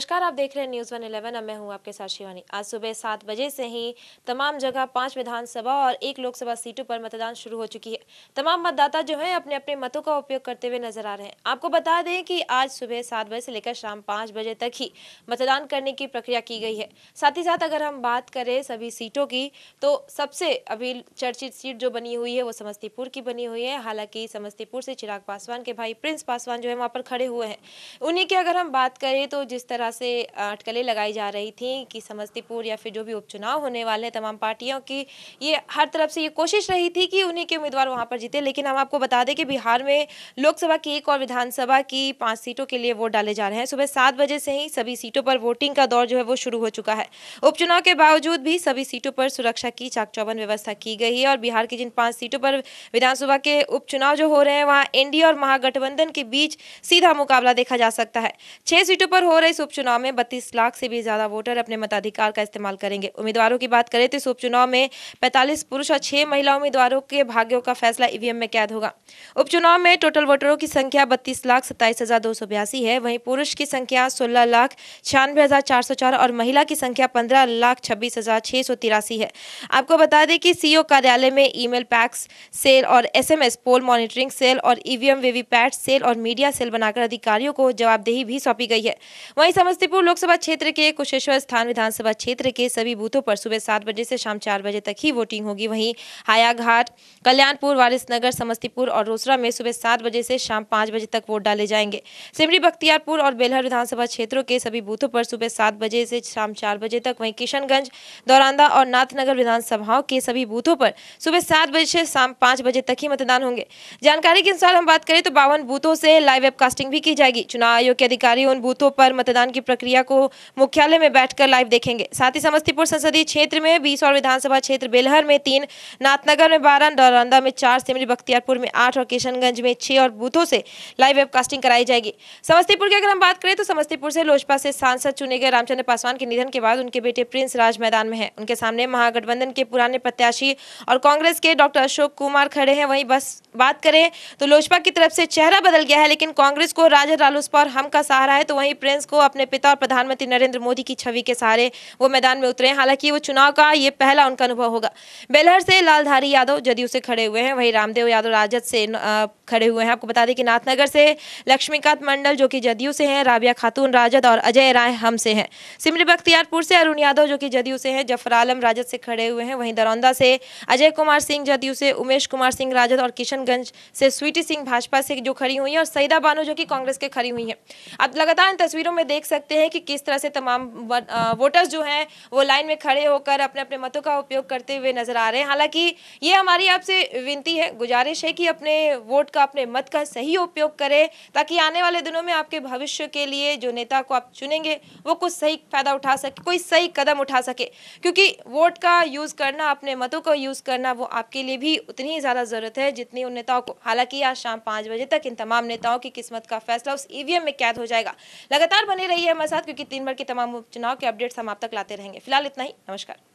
नमस्कार आप देख रहे हैं न्यूज़ वन इलेवन अब मैं हूं आपके साथ शिवानी आज सुबह सात बजे से ही तमाम जगह पांच विधानसभा और एक लोकसभा सीटों पर मतदान शुरू हो चुकी है तमाम मतदाता जो हैं अपने अपने मतों का उपयोग करते हुए नजर आ रहे हैं आपको बता दें कि आज सुबह सात बजे से लेकर शाम पांच बजे तक ही मतदान करने की प्रक्रिया की गई है साथ ही साथ अगर हम बात करें सभी सीटों की तो सबसे अभी चर्चित सीट जो बनी हुई है वो समस्तीपुर की बनी हुई है हालांकि समस्तीपुर से चिराग पासवान के भाई प्रिंस पासवान जो है वहाँ पर खड़े हुए हैं उन्हीं की अगर हम बात करें तो जिस तरह तरह से अटकलें लगाई जा रही थी कि समस्तीपुर या फिर जो भी उपचुनाव होने वाले हैं तमाम पार्टियों की ये हर तरफ से ये कोशिश रही थी कि उन्हीं के उम्मीदवार वहाँ पर जीते लेकिन हम आपको बता दें कि बिहार में लोकसभा की एक और विधानसभा की पाँच सीटों के लिए वोट डाले जा रहे हैं सुबह सात बजे से ही सभी सीटों पर वोटिंग का दौर जो है वो शुरू हो चुका है उपचुनाव के बावजूद भी सभी सीटों पर सुरक्षा की चाक व्यवस्था की गई है और बिहार की जिन पाँच सीटों पर विधानसभा के उपचुनाव जो हो रहे हैं वहाँ एनडीए और महागठबंधन के बीच सीधा मुकाबला देखा जा सकता है छह सीटों पर हो रहे इस उपचुनाव उपचुनाव में बत्तीस लाख से भी ज्यादा वोटर अपने मताधिकार का इस्तेमाल करेंगे उम्मीदवारों की बात करें तो इस उपचुनाव में पैंतालीस पुरुष और छह महिला उम्मीदवारों के भाग्यों का फैसला ईवीएम में कैद होगा उपचुनाव में टोटल वोटरों की संख्या बत्तीस लाख सत्ताईस हजार दो सौ बयासी है वहीं पुरुष की संख्या सोलह लाख छियानवे हजार चार सौ चार और महिला की संख्या पंद्रह लाख छब्बीस हजार छह सौ तिरासी है आपको बता दें कि सीओ कार्यालय में ईमेल पैक्स सेल और एसएमएस पोल मॉनिटरिंग सेल और ईवीएम वीवीपैट सेल और मीडिया सेल बनाकर अधिकारियों को जवाबदेही भी सौंपी गई है वहीं समस्तीपुर लोकसभा क्षेत्र के कुशेश्वर स्थान विधानसभा क्षेत्र के सभी बूथों पर सुबह सात बजे से शाम चार बजे तक ही वोटिंग होगी वहीं हायाघाट कल्याणपुर वारिसनगर समस्तीपुर और रोसरा में सुबह सात बजे से शाम पाँच बजे तक वोट डाले जाएंगे सिमरी बख्तियारपुर और बेलहर विधानसभा क्षेत्रों के सभी बूथों पर सुबह सात बजे से शाम चार बजे तक वहीं किशनगंज दौरांदा और नाथनगर विधानसभाओं के सभी बूथों पर सुबह सात बजे से शाम पाँच बजे तक ही मतदान होंगे जानकारी के अनुसार हम बात करें तो बावन बूथों से लाइव वेबकास्टिंग भी की जाएगी चुनाव आयोग के अधिकारी उन बूथों पर मतदान मतदान की प्रक्रिया को मुख्यालय में बैठकर लाइव देखेंगे साथ ही समस्तीपुर संसदीय क्षेत्र में बीस और विधानसभा क्षेत्र बेलहर में तीन नाथनगर में बारह डौरंदा में चार सिमरी बख्तियारपुर में आठ और किशनगंज में छह और बूथों से लाइव वेबकास्टिंग कराई जाएगी समस्तीपुर की अगर हम बात करें तो समस्तीपुर से लोजपा से सांसद चुने गए रामचंद्र पासवान के निधन के बाद उनके बेटे प्रिंस राज मैदान में है उनके सामने महागठबंधन के पुराने प्रत्याशी और कांग्रेस के डॉक्टर अशोक कुमार खड़े हैं वहीं बस बात करें तो लोजपा की तरफ से चेहरा बदल गया है लेकिन कांग्रेस को राजद रालोसपा और हम का सहारा है तो वहीं प्रिंस को अपने अपने पिता और प्रधानमंत्री नरेंद्र मोदी की छवि के सहारे वो मैदान में उतरे हालांकि वो चुनाव का ये पहला उनका अनुभव होगा बेलहर से लालधारी यादव जदयू से खड़े हुए हैं वहीं रामदेव यादव राजद से खड़े हुए हैं आपको बता दें कि नाथनगर से लक्ष्मीकांत मंडल जो कि जदयू से हैं राबिया खातून राजद और अजय राय हम से हैं सिमरी बख्तियारपुर से अरुण यादव जो कि जदयू से हैं जफर आलम राजद से खड़े हुए हैं वहीं दरौंदा से अजय कुमार सिंह जदयू से उमेश कुमार सिंह राजद और किशनगंज से स्वीटी सिंह भाजपा से जो खड़ी हुई है और सईदा बानो जो कि कांग्रेस के खड़ी हुई है अब लगातार इन तस्वीरों में देख सकते हैं कि किस तरह से तमाम वोटर्स जो हैं वो लाइन में खड़े होकर अपने अपने मतों का उपयोग करते हुए नजर आ रहे हैं हालांकि ये हमारी आपसे विनती है गुजारिश है कि अपने वोट का अपने मत का सही उपयोग करें ताकि आने वाले दिनों में आपके भविष्य के लिए जो नेता को आप चुनेंगे वो कुछ सही फायदा उठा सके कोई सही कदम उठा सके क्योंकि वोट का यूज़ करना अपने मतों का यूज़ करना वो आपके लिए भी उतनी ही ज़्यादा ज़रूरत है जितनी उन नेताओं को हालांकि आज शाम पाँच बजे तक इन तमाम नेताओं की किस्मत का फैसला उस ईवीएम e में कैद हो जाएगा लगातार बने रही रहिए हमारे साथ क्योंकि तीन भर के तमाम उपचुनाव के अपडेट्स हम आप तक लाते रहेंगे फिलहाल इतना ही नमस्कार